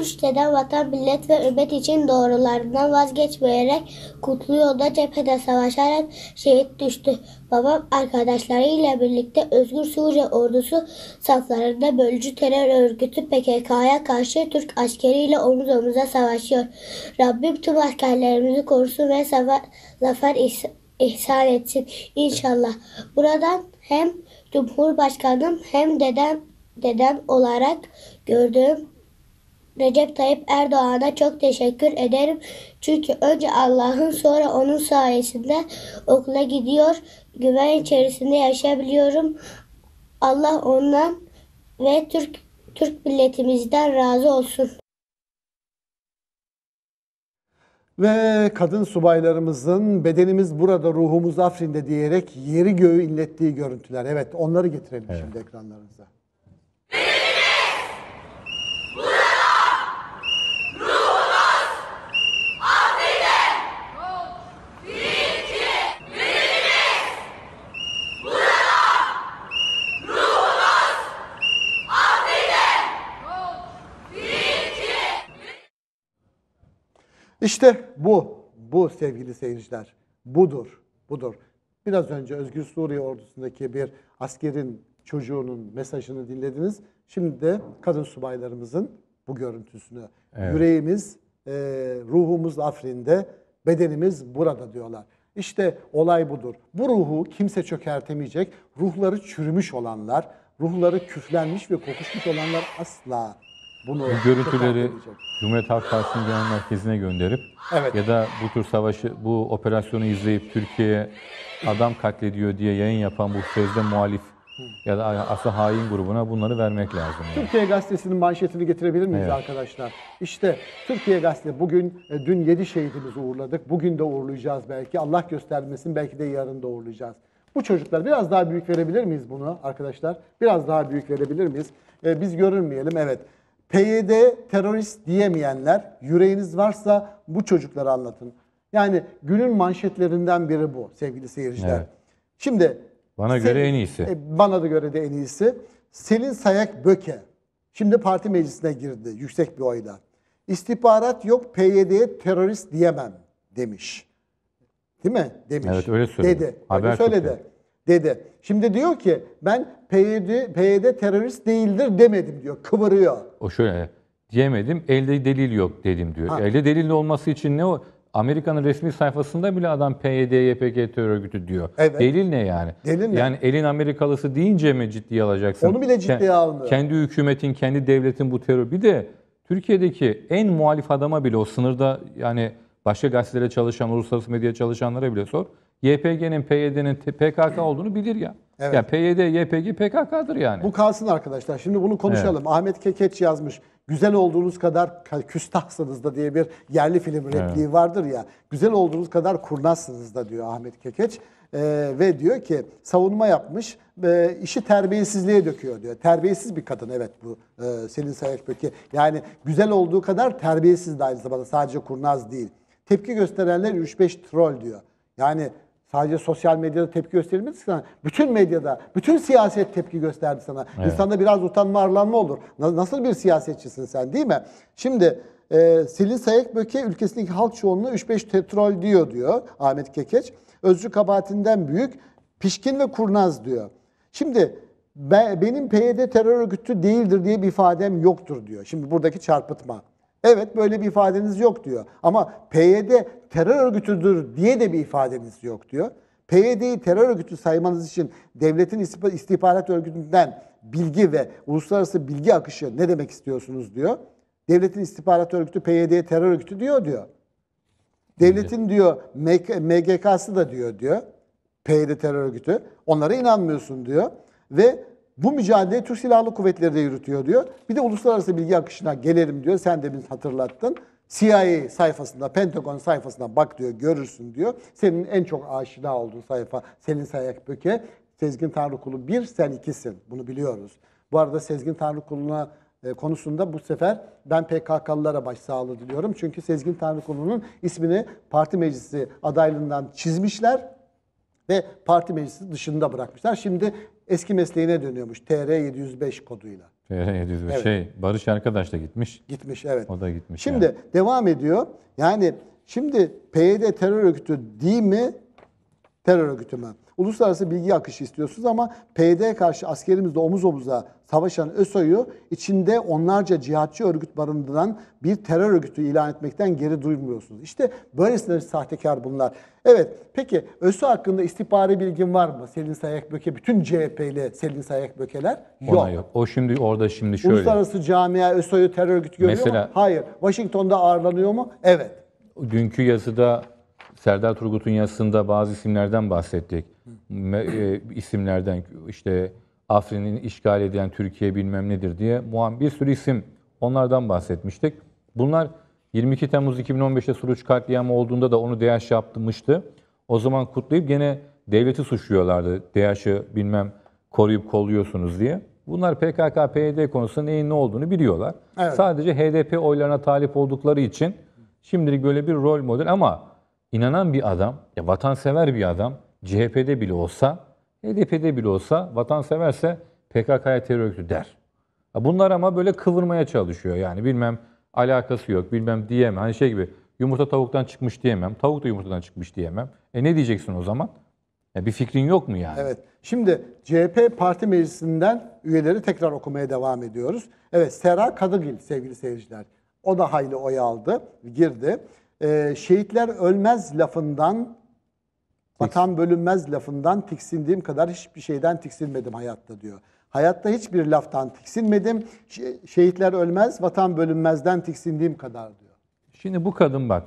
Üç deden vatan, millet ve ümmet için doğrularından vazgeçmeyerek kutlu yolda cephede savaşarak şehit düştü. Babam arkadaşlarıyla birlikte Özgür Suriye ordusu saflarında bölücü terör örgütü PKK'ya karşı Türk askeriyle omuz omuza savaşıyor. Rabbim tüm askerlerimizi korusun ve zafer ihsan etsin inşallah. Buradan hem Cumhurbaşkanım hem dedem dedem olarak gördüğüm Recep Tayyip Erdoğan'a çok teşekkür ederim. Çünkü önce Allah'ın sonra onun sayesinde okula gidiyor, güven içerisinde yaşayabiliyorum. Allah ondan ve Türk Türk milletimizden razı olsun. Ve kadın subaylarımızın bedenimiz burada, ruhumuz Afrin'de diyerek yeri göğü inlettiği görüntüler. Evet onları getirelim evet. şimdi ekranlarınıza. İşte bu, bu sevgili seyirciler. Budur, budur. Biraz önce Özgür Suriye ordusundaki bir askerin çocuğunun mesajını dinlediniz. Şimdi de kadın subaylarımızın bu görüntüsünü. Evet. Yüreğimiz, e, ruhumuz Afrin'de, bedenimiz burada diyorlar. İşte olay budur. Bu ruhu kimse çökertemeyecek. Ruhları çürümüş olanlar, ruhları küflenmiş ve kokuşmuş olanlar asla bunu bu görüntüleri Cumhuriyet Halk Partisi'nin genel merkezine gönderip evet. ya da bu tür savaşı, bu operasyonu izleyip Türkiye adam katlediyor diye yayın yapan bu sözde muhalif ya da asla hain grubuna bunları vermek lazım. Yani. Türkiye Gazetesi'nin manşetini getirebilir miyiz evet. arkadaşlar? İşte Türkiye Gazetesi bugün, e, dün 7 şehidimizi uğurladık. Bugün de uğurlayacağız belki. Allah göstermesin belki de yarın da uğurlayacağız. Bu çocuklar biraz daha büyük verebilir miyiz bunu arkadaşlar? Biraz daha büyük verebilir miyiz? Ee, biz görünmeyelim evet. PYD terörist diyemeyenler yüreğiniz varsa bu çocuklara anlatın. Yani günün manşetlerinden biri bu sevgili seyirciler. Evet. Şimdi bana Sel göre en iyisi. E, bana da göre de en iyisi. Selin Sayak Böke şimdi parti meclisine girdi yüksek bir oyla. İstihbarat yok PYD'ye terörist diyemem demiş. Değil mi? Demiş. Evet öyle söyledi. Dedi. Haber öyle söyledi. Tuttu dedi. Şimdi diyor ki ben PYD, PYD terörist değildir demedim diyor. Kıvırıyor. O şöyle diyemedim elde delil yok dedim diyor. Ha. Elde delil olması için ne o? Amerika'nın resmi sayfasında bile adam PYD, YPG terör örgütü diyor. Evet. Delil ne yani? Delil ne? Yani elin Amerikalısı deyince mi ciddiye alacaksın? Onu bile ciddiye almıyor. Kendi hükümetin, kendi devletin bu terör. Bir de Türkiye'deki en muhalif adama bile o sınırda yani başka gazetelere çalışan, uluslararası medya çalışanlara bile sor. YPG'nin PYD'nin PKK olduğunu bilir ya. Evet. Ya PYD, YPG, PKK'dır yani. Bu kalsın arkadaşlar. Şimdi bunu konuşalım. Evet. Ahmet Kekeç yazmış. Güzel olduğunuz kadar küstahsınız da diye bir yerli film repliği evet. vardır ya. Güzel olduğunuz kadar kurnazsınız da diyor Ahmet Kekeç. Ee, ve diyor ki savunma yapmış e, işi terbiyesizliğe döküyor diyor. Terbiyesiz bir kadın evet bu e, Selin Sayışböke. Yani güzel olduğu kadar terbiyesiz de aynı zamanda sadece kurnaz değil. Tepki gösterenler 3-5 troll diyor. Yani Sadece sosyal medyada tepki gösterilmez sana. Bütün medyada, bütün siyaset tepki gösterdi sana. Evet. İnsanda biraz utanma, arlanma olur. Nasıl bir siyasetçisin sen değil mi? Şimdi e, Selin Sayekböke ülkesindeki halk çoğunluğu 3-5 tetrol diyor diyor Ahmet Kekeç. Özcü kabahatinden büyük, pişkin ve kurnaz diyor. Şimdi ben, benim PYD terör örgütü değildir diye bir ifadem yoktur diyor. Şimdi buradaki çarpıtma. Evet böyle bir ifadeniz yok diyor. Ama PYD terör örgütüdür diye de bir ifadeniz yok diyor. PYD'yi terör örgütü saymanız için devletin istihbarat örgütünden bilgi ve uluslararası bilgi akışı ne demek istiyorsunuz diyor. Devletin istihbarat örgütü PYD'ye terör örgütü diyor diyor. Devletin diyor MGK'sı da diyor diyor. PYD terör örgütü. Onlara inanmıyorsun diyor. Ve bu mücadele Türk Silahlı Kuvvetleri de yürütüyor diyor. Bir de uluslararası bilgi akışına gelelim diyor. Sen de biz hatırlattın. CIA sayfasında, Pentagon sayfasına bak diyor, görürsün diyor. Senin en çok aşina olduğun sayfa, senin Sayak Böke, Sezgin Tanrıkulu bir, sen ikisin. Bunu biliyoruz. Bu arada Sezgin Tanrıkulu'na e, konusunda bu sefer ben PKK'lılara başsağlığı diliyorum. Çünkü Sezgin Tanrıkulu'nun ismini parti meclisi adaylığından çizmişler ve parti meclisi dışında bırakmışlar. Şimdi eski mesleğine dönüyormuş TR705 koduyla. TR705 evet. şey Barış arkadaş da gitmiş. Gitmiş evet. O da gitmiş. Şimdi yani. devam ediyor. Yani şimdi PYD terör örgütü değil mi? Terör örgütü mü? Uluslararası bilgi akışı istiyorsunuz ama PYD'ye karşı askerimizle omuz omuza savaşan ÖSO'yu içinde onlarca cihatçı örgüt barındıran bir terör örgütü ilan etmekten geri duymuyorsunuz. İşte böylesine sahtekar bunlar. Evet peki ÖSO hakkında istihbari bilgin var mı? Selin Sayakböke bütün CHP'li Selin Sayakbökeler yok. Ona yok. O şimdi orada şimdi şöyle. Uluslararası camia ÖSO'yu terör örgütü görüyor Mesela, mu? Hayır. Washington'da ağırlanıyor mu? Evet. Dünkü yazıda Serdar Turgut'un yazısında bazı isimlerden bahsettik. e, isimlerden işte Afrin'in işgal edilen Türkiye bilmem nedir diye muam bir sürü isim onlardan bahsetmiştik. Bunlar 22 Temmuz 2015'te Suruç katliamı olduğunda da onu DEAŞ yapmıştı. O zaman kutlayıp gene devleti suçluyorlardı. DEAŞ'ı bilmem koruyup kolluyorsunuz diye. Bunlar PKK, PYD konusunda neyin ne olduğunu biliyorlar. Evet. Sadece HDP oylarına talip oldukları için şimdilik böyle bir rol model ama inanan bir adam, ya vatansever bir adam CHP'de bile olsa, HDP'de bile olsa vatanseverse PKK'ya terör örgütü der. Bunlar ama böyle kıvırmaya çalışıyor yani bilmem alakası yok bilmem diyemem. Hani şey gibi yumurta tavuktan çıkmış diyemem, tavuk da yumurtadan çıkmış diyemem. E ne diyeceksin o zaman? Ya e bir fikrin yok mu yani? Evet. Şimdi CHP Parti Meclisi'nden üyeleri tekrar okumaya devam ediyoruz. Evet Sera Kadıgil sevgili seyirciler. O da hayli oy aldı, girdi e, şehitler ölmez lafından, vatan bölünmez lafından tiksindiğim kadar hiçbir şeyden tiksinmedim hayatta diyor. Hayatta hiçbir laftan tiksinmedim. Şehitler ölmez, vatan bölünmezden tiksindiğim kadar diyor. Şimdi bu kadın bak.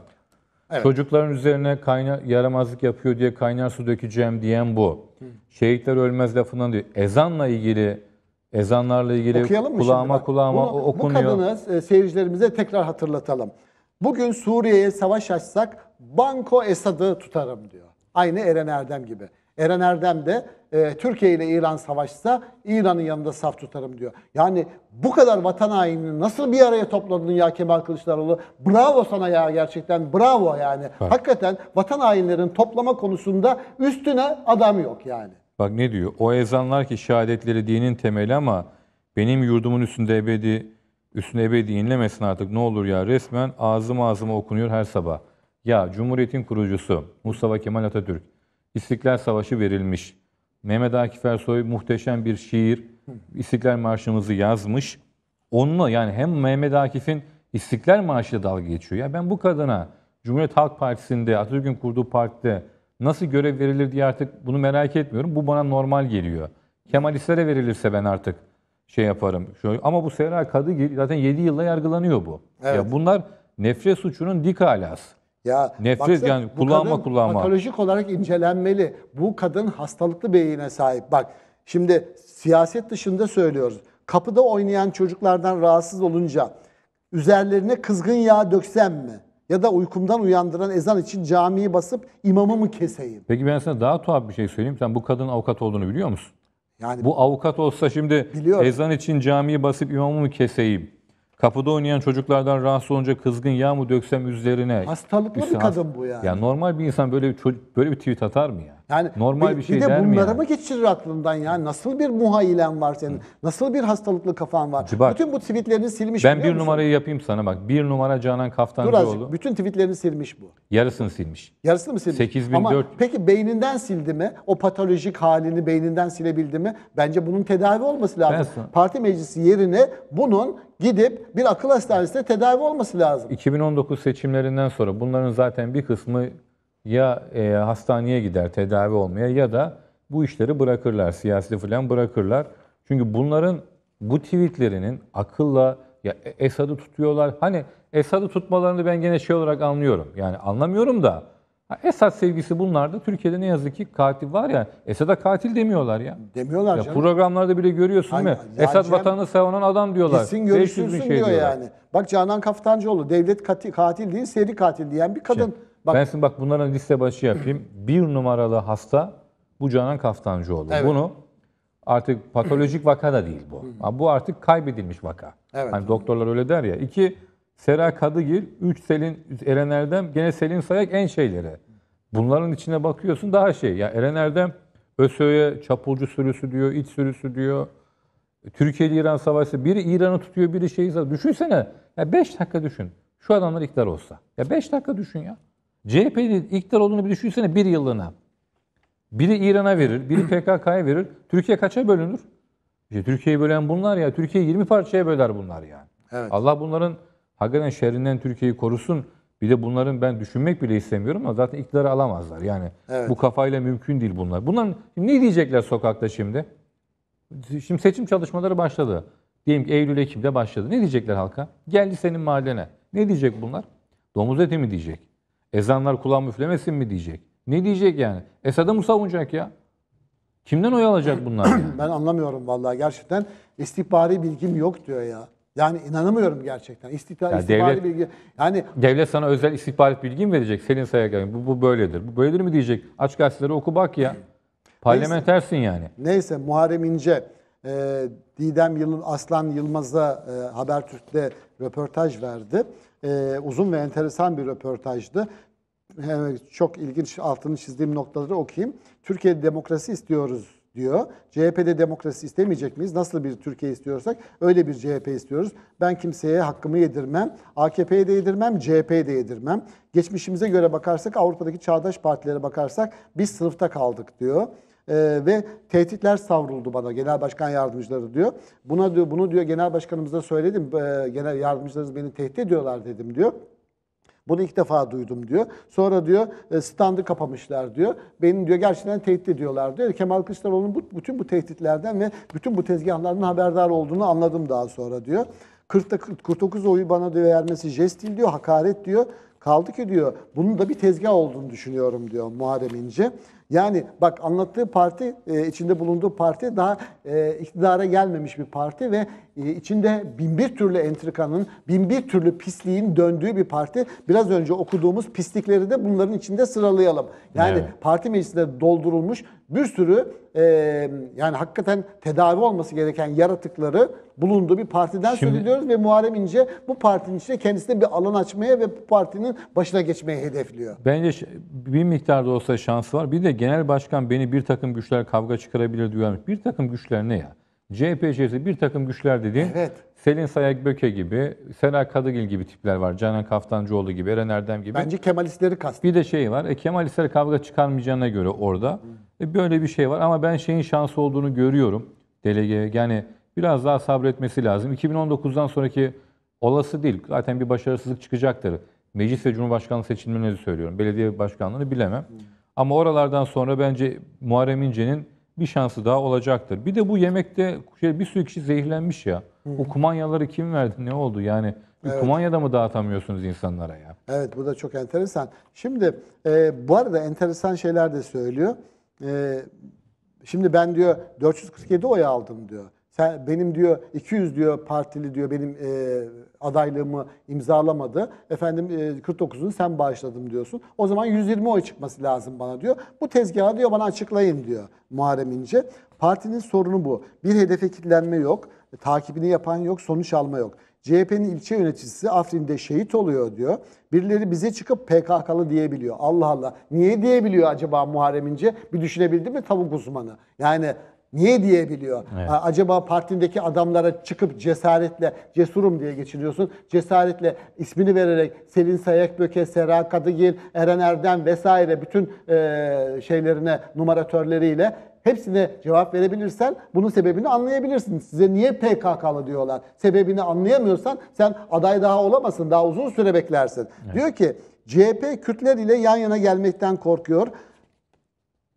Evet. Çocukların üzerine kayna yaramazlık yapıyor diye kaynar su dökeceğim diyen bu. Hı. Şehitler ölmez lafından diyor. Ezanla ilgili ezanlarla ilgili Okuyalım mı kulağıma kulağıma Bunu, okunuyor. Bu kadını e, seyircilerimize tekrar hatırlatalım. Bugün Suriye'ye savaş açsak Banko Esad'ı tutarım diyor. Aynı Eren Erdem gibi. Eren Erdem de e, Türkiye ile İran savaşsa İran'ın yanında saf tutarım diyor. Yani bu kadar vatan hainini nasıl bir araya topladın ya Kemal Kılıçdaroğlu? Bravo sana ya gerçekten bravo yani. Bak. Hakikaten vatan hainlerin toplama konusunda üstüne adam yok yani. Bak ne diyor? O ezanlar ki şehadetleri dinin temeli ama benim yurdumun üstünde ebedi Üstüne ebedi inlemesin artık ne olur ya resmen ağzım ağzıma okunuyor her sabah. Ya Cumhuriyet'in kurucusu Mustafa Kemal Atatürk, İstiklal Savaşı verilmiş. Mehmet Akif Ersoy muhteşem bir şiir, İstiklal Marşımızı yazmış. Onunla yani hem Mehmet Akif'in İstiklal Marşı'yla dalga geçiyor. Ya ben bu kadına Cumhuriyet Halk Partisi'nde, Atatürk'ün kurduğu partide nasıl görev verilir diye artık bunu merak etmiyorum. Bu bana normal geliyor. Kemalistlere verilirse ben artık şey yaparım. Ama bu Seher Kadı zaten 7 yılda yargılanıyor bu. Evet. Ya bunlar nefret suçunun dik alası. Ya nefret baksana, yani kullanma kadın kullanma. Patolojik olarak incelenmeli. Bu kadın hastalıklı beyine sahip. Bak şimdi siyaset dışında söylüyoruz. Kapıda oynayan çocuklardan rahatsız olunca üzerlerine kızgın yağ döksem mi? Ya da uykumdan uyandıran ezan için camiyi basıp imamı mı keseyim? Peki ben sana daha tuhaf bir şey söyleyeyim. Sen bu kadının avukat olduğunu biliyor musun? Yani Bu avukat olsa şimdi biliyorum. ezan için camiyi basıp imamı mı keseyim? Kapıda oynayan çocuklardan rahatsız olunca kızgın yağ mı döksem üzerine? hastalıklı bir Üstüne- kadın bu yani. Ya normal bir insan böyle bir çocuk- böyle bir tweet atar mı ya? Yani normal bir, bir şey bir de der bunlara yani? mı geçirir aklından ya? Nasıl bir muhayilen var senin? Hı. Nasıl bir hastalıklı kafan var? Cibar, Bütün bu tweetlerini silmiş Ben bir musun? numarayı yapayım sana bak. Bir numara Canan Kaftancıoğlu. Dur azıcık. Bütün tweetlerini silmiş bu. Yarısını silmiş. Yarısını mı silmiş? 8004. Ama peki beyninden sildi mi? O patolojik halini beyninden silebildi mi? Bence bunun tedavi olması lazım. Ben sana... Parti meclisi yerine bunun gidip bir akıl hastanesinde tedavi olması lazım. 2019 seçimlerinden sonra bunların zaten bir kısmı ya e, hastaneye gider tedavi olmaya ya da bu işleri bırakırlar, siyaseti falan bırakırlar. Çünkü bunların bu tweetlerinin akılla ya e, Esad'ı tutuyorlar. Hani Esad'ı tutmalarını ben gene şey olarak anlıyorum. Yani anlamıyorum da Esad sevgisi bunlarda Türkiye'de ne yazık ki katil var ya. Esad'a katil demiyorlar ya. Demiyorlar ya canım. Programlarda bile görüyorsun değil mi? Ya Esad Cem, vatanını savunan adam diyorlar. Kesin görüşürsün şey diyor diyorlar. Bak Canan Kaftancıoğlu devlet katil, katil değil seri katil diyen bir kadın. Şimdi, şey, Bak, ben şimdi bak bunların liste başı yapayım. Bir numaralı hasta bu Canan Kaftancıoğlu. Evet. Bunu artık patolojik vaka da değil bu. bu artık kaybedilmiş vaka. Evet. Hani doktorlar öyle der ya. İki, Sera Kadıgil, üç Selin, Eren Erdem, gene Selin Sayak en şeyleri. Bunların içine bakıyorsun daha şey. Ya yani Eren Erdem ÖSÖ'ye çapulcu sürüsü diyor, iç sürüsü diyor. Türkiye-İran savaşı. Biri İran'ı tutuyor, biri şeyi... Düşünsene. Ya beş dakika düşün. Şu adamlar iktidar olsa. Ya beş dakika düşün ya. CHP'nin iktidar olduğunu bir düşünsene bir yıllığına. Biri İran'a verir, biri PKK'ya verir. Türkiye kaça bölünür? İşte Türkiye'yi bölen bunlar ya. Türkiye 20 parçaya böler bunlar yani. Evet. Allah bunların hakikaten şerrinden Türkiye'yi korusun. Bir de bunların ben düşünmek bile istemiyorum ama zaten iktidarı alamazlar. Yani evet. bu kafayla mümkün değil bunlar. Bunlar ne diyecekler sokakta şimdi? Şimdi seçim çalışmaları başladı. Diyelim ki Eylül Ekim'de başladı. Ne diyecekler halka? Geldi senin mahallene. Ne diyecek bunlar? Domuz eti mi diyecek? Ezanlar kulağı üflemesin mi diyecek. Ne diyecek yani? Esad'ı mı savunacak ya? Kimden oy alacak bunlar? Yani? ben anlamıyorum vallahi gerçekten. İstihbari bilgim yok diyor ya. Yani inanamıyorum gerçekten. İstihbar, yani istihbari devlet, bilgi. Yani devlet sana özel istihbari bilgi mi verecek? Selin Sayakan bu, bu böyledir. Bu böyledir mi diyecek? Aç gazeteleri oku bak ya. Parlamentersin yani. Neyse Muharrem İnce e, Didem Yılın Aslan Yılmaz'a e, Habertürk'te röportaj verdi e, uzun ve enteresan bir röportajdı. Evet, çok ilginç altını çizdiğim noktaları okuyayım. Türkiye'de demokrasi istiyoruz diyor. CHP'de demokrasi istemeyecek miyiz? Nasıl bir Türkiye istiyorsak öyle bir CHP istiyoruz. Ben kimseye hakkımı yedirmem. AKP'ye de yedirmem, CHP'ye de yedirmem. Geçmişimize göre bakarsak, Avrupa'daki çağdaş partilere bakarsak biz sınıfta kaldık diyor e, ve tehditler savruldu bana genel başkan yardımcıları diyor. Buna diyor bunu diyor genel başkanımıza söyledim. E, genel yardımcılarınız beni tehdit ediyorlar dedim diyor. Bunu ilk defa duydum diyor. Sonra diyor e, standı kapamışlar diyor. Benim diyor gerçekten tehdit ediyorlar diyor. Kemal Kılıçdaroğlu'nun bu, bütün bu tehditlerden ve bütün bu tezgahlardan haberdar olduğunu anladım daha sonra diyor. 49 oyu bana diyor vermesi jest değil diyor, hakaret diyor. Kaldı ki diyor bunun da bir tezgah olduğunu düşünüyorum diyor Muharrem İnce. Yani bak anlattığı parti, e, içinde bulunduğu parti daha e, iktidara gelmemiş bir parti ve e, içinde bin bir türlü entrikanın, bin bir türlü pisliğin döndüğü bir parti. Biraz önce okuduğumuz pislikleri de bunların içinde sıralayalım. Yani evet. parti meclisinde doldurulmuş bir sürü yani hakikaten tedavi olması gereken yaratıkları bulunduğu bir partiden Şimdi, söz ve Muharrem İnce bu partinin içinde kendisine bir alan açmaya ve bu partinin başına geçmeye hedefliyor. Bence bir miktarda olsa şansı var. Bir de genel başkan beni bir takım güçler kavga çıkarabilir diyormuş. Bir takım güçler ne ya? CHP içerisinde bir takım güçler dediğin evet. Selin Sayak Böke gibi, Sera Kadıgil gibi tipler var. Canan Kaftancıoğlu gibi, Eren Erdem gibi. Bence Kemalistleri kast. Bir de şey var. E, Kemalistler kavga çıkarmayacağına göre orada. E, böyle bir şey var ama ben şeyin şansı olduğunu görüyorum. Delege yani biraz daha sabretmesi lazım. 2019'dan sonraki olası değil. Zaten bir başarısızlık çıkacaktır. Meclis ve Cumhurbaşkanlığı seçimlerini söylüyorum. Belediye başkanlığını bilemem. Hı. Hmm. Ama oralardan sonra bence Muharrem İnce'nin bir şansı daha olacaktır. Bir de bu yemekte şey, bir sürü kişi zehirlenmiş ya. Bu kumanyaları kim verdi? Ne oldu? Yani bir evet. kumanyada mı dağıtamıyorsunuz insanlara ya? Evet bu da çok enteresan. Şimdi e, bu arada enteresan şeyler de söylüyor. E, şimdi ben diyor 447 oy aldım diyor. Sen benim diyor 200 diyor partili diyor benim e, adaylığımı imzalamadı. Efendim 49'unu e, sen bağışladım diyorsun. O zaman 120 oy çıkması lazım bana diyor. Bu tezgahı diyor bana açıklayın diyor Muharrem İnce. Partinin sorunu bu. Bir hedefe kilitlenme yok. E, takibini yapan yok. Sonuç alma yok. CHP'nin ilçe yöneticisi Afrin'de şehit oluyor diyor. Birileri bize çıkıp PKK'lı diyebiliyor. Allah Allah. Niye diyebiliyor acaba Muharrem İnce? Bir düşünebildin mi tavuk uzmanı? Yani Niye diyebiliyor? Evet. Acaba partindeki adamlara çıkıp cesaretle, cesurum diye geçiniyorsun, Cesaretle ismini vererek Selin Sayakböke, Sera Kadıgil, Eren Erdem vesaire bütün e, şeylerine, numaratörleriyle hepsine cevap verebilirsen bunun sebebini anlayabilirsin. Size niye PKK'lı diyorlar? Sebebini anlayamıyorsan sen aday daha olamasın, daha uzun süre beklersin. Evet. Diyor ki CHP Kürtler ile yan yana gelmekten korkuyor.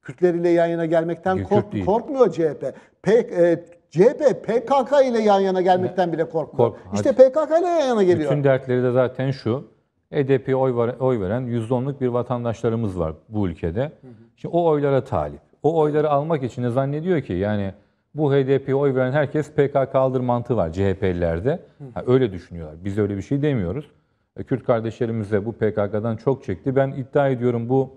Kürtler ile yan yana gelmekten kork, değil. korkmuyor CHP. P, e, CHP PKK ile yan yana gelmekten bile korkmuyor. Kork, işte PKK ile yan yana geliyor. Bütün dertleri de zaten şu. EDP'ye oy, var, oy veren %10'luk bir vatandaşlarımız var bu ülkede. Hı hı. Şimdi o oylara talip. O oyları almak için de zannediyor ki yani bu HDP oy veren herkes PKK'lıdır mantığı var CHP'lilerde. Ha, öyle düşünüyorlar. Biz öyle bir şey demiyoruz. E, Kürt kardeşlerimiz de bu PKK'dan çok çekti. Ben iddia ediyorum bu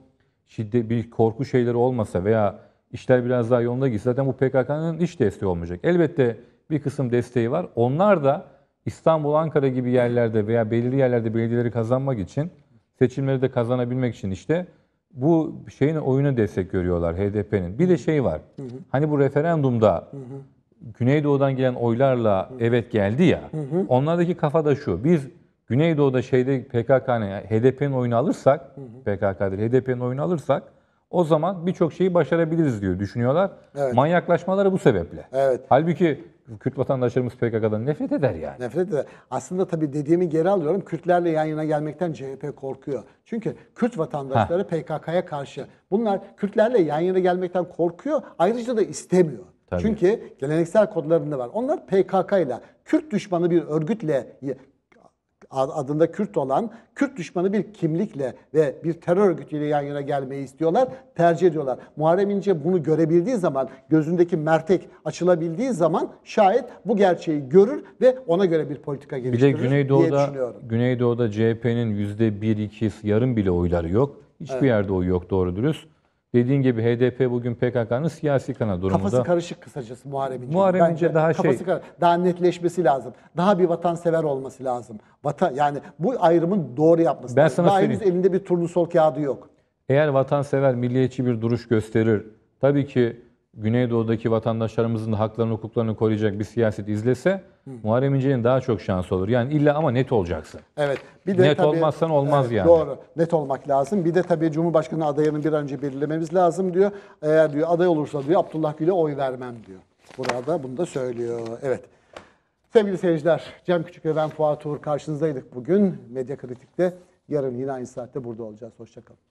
şiddet bir korku şeyleri olmasa veya işler biraz daha yolunda gitse zaten bu PKK'nın hiç desteği olmayacak. Elbette bir kısım desteği var. Onlar da İstanbul, Ankara gibi yerlerde veya belirli yerlerde belediyeleri kazanmak için seçimleri de kazanabilmek için işte bu şeyin oyunu destek görüyorlar HDP'nin. Bir de şey var. Hı hı. Hani bu referandumda hı hı. Güneydoğu'dan gelen oylarla hı. evet geldi ya. Hı hı. Onlardaki kafa da şu. Biz Güneydoğu'da şeyde PKK yani HDP'nin oyunu alırsak, PKK HDP'nin oyunu alırsak o zaman birçok şeyi başarabiliriz diyor düşünüyorlar. Evet. Manyaklaşmaları bu sebeple. Evet. Halbuki Kürt vatandaşlarımız PKK'dan nefret eder yani. Nefret eder. Aslında tabii dediğimi geri alıyorum. Kürtlerle yan yana gelmekten CHP korkuyor. Çünkü Kürt vatandaşları PKK'ya karşı. Bunlar Kürtlerle yan yana gelmekten korkuyor. Ayrıca da istemiyor. Tabii. Çünkü geleneksel kodlarında var. Onlar PKK ile Kürt düşmanı bir örgütle adında Kürt olan Kürt düşmanı bir kimlikle ve bir terör örgütüyle yan yana gelmeyi istiyorlar, tercih ediyorlar. Muharrem İnce bunu görebildiği zaman, gözündeki mertek açılabildiği zaman şayet bu gerçeği görür ve ona göre bir politika geliştirir bir de Güneydoğu'da, Güneydoğu'da CHP'nin %1-2 yarım bile oyları yok. Hiçbir evet. yerde oy yok doğru dürüst. Dediğin gibi HDP bugün PKK'nın siyasi kana durumunda. Kafası karışık kısacası Muharrem İnce. Muharrem İnce daha kafası şey... Kar- daha netleşmesi lazım. Daha bir vatansever olması lazım. Vata, yani bu ayrımın doğru yapması ben lazım. Sana daha henüz elinde bir turnusol kağıdı yok. Eğer vatansever, milliyetçi bir duruş gösterir, tabii ki Güneydoğu'daki vatandaşlarımızın da haklarını, hukuklarını koruyacak bir siyaset izlese Hı. Muharrem İnce'nin daha çok şansı olur. Yani illa ama net olacaksın. Evet. Bir de net tabii, olmazsan olmaz evet, yani. Doğru. Net olmak lazım. Bir de tabii Cumhurbaşkanı adayını bir an önce belirlememiz lazım diyor. Eğer diyor aday olursa diyor Abdullah Gül'e oy vermem diyor. Burada bunu da söylüyor. Evet. Sevgili seyirciler, Cem Küçük ve ben Fuat Uğur karşınızdaydık bugün Medya Kritik'te. Yarın yine aynı saatte burada olacağız. Hoşçakalın.